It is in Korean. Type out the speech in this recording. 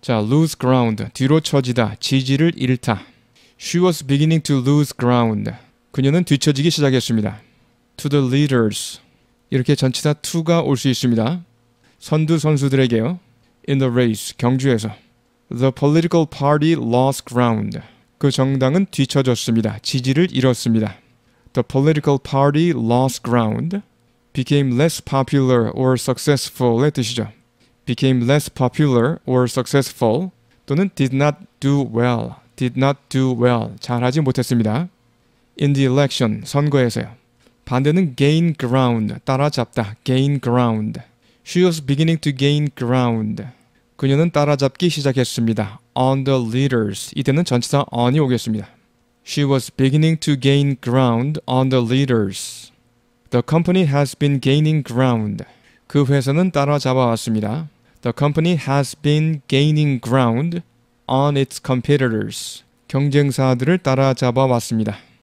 자, lose ground. 뒤로 처지다. 지지를 잃다. She was beginning to lose ground. 그녀는 뒤처지기 시작했습니다. To the leaders. 이렇게 전치사 to가 올 수 있습니다. 선두 선수들에게요. In the race. 경주에서. The political party lost ground. 그 정당은 뒤처졌습니다. 지지를 잃었습니다. The political party lost ground. became less popular or successful의 뜻이죠. became less popular or successful 또는 did not do well, did not do well, 잘하지 못했습니다. In the election, 선거에서요. 반대는 gain ground, 따라잡다, gain ground. She was beginning to gain ground. 그녀는 따라잡기 시작했습니다. On the leaders, 이때는 전치사 on이 오겠습니다. She was beginning to gain ground on the leaders. The company has been gaining ground. 그 회사는 따라잡아왔습니다. The company has been gaining ground on its competitors. 경쟁사들을 따라잡아 왔습니다.